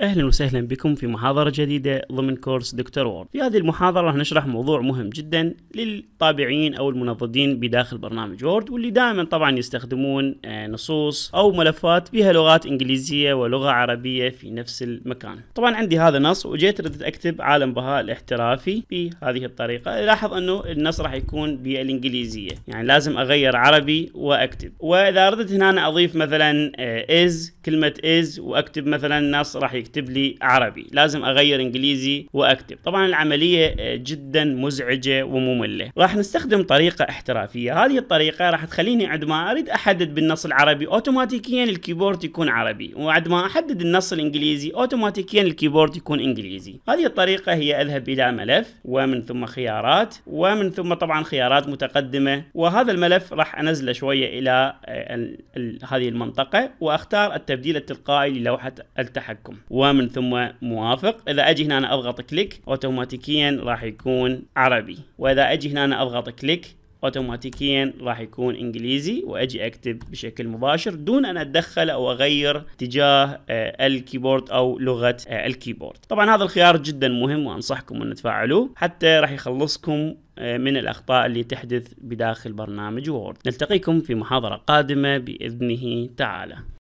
اهلا وسهلا بكم في محاضرة جديدة ضمن كورس دكتور وورد. في هذه المحاضرة راح نشرح موضوع مهم جدا للطابعين او المنضدين بداخل برنامج وورد واللي دائما طبعا يستخدمون آه، نصوص او ملفات بها لغات انجليزية ولغة عربية في نفس المكان. طبعا عندي هذا نص وجيت ردت اكتب عالم بهاء الاحترافي بهذه الطريقة. لاحظ انه النص راح يكون بالانجليزية، يعني لازم اغير عربي واكتب. واذا ردت هنا اضيف مثلا از آه، كلمة is واكتب مثلا نص راح يكتب لي عربي لازم اغير انجليزي واكتب طبعا العملية جدا مزعجة ومملة راح نستخدم طريقة احترافية هذه الطريقة راح تخليني عندما اريد احدد بالنص العربي اوتوماتيكيا الكيبورد يكون عربي وعندما احدد النص الانجليزي اوتوماتيكيا الكيبورد يكون انجليزي هذه الطريقة هي اذهب الى ملف ومن ثم خيارات ومن ثم طبعا خيارات متقدمة وهذا الملف راح انزله شوية الى هذه المنطقة واختار التبديل التبديل التلقائي للوحة التحكم ومن ثم موافق إذا أجي هنا أنا أضغط كليك أوتوماتيكيا راح يكون عربي وإذا أجي هنا أنا أضغط كليك اوتوماتيكيا راح يكون انجليزي واجي اكتب بشكل مباشر دون ان اتدخل او اغير اتجاه آه، الكيبورد او لغه آه، الكيبورد طبعا هذا الخيار جدا مهم وانصحكم ان تفعلوه حتى راح يخلصكم آه، من الاخطاء اللي تحدث بداخل برنامج وورد نلتقيكم في محاضره قادمه باذنه تعالى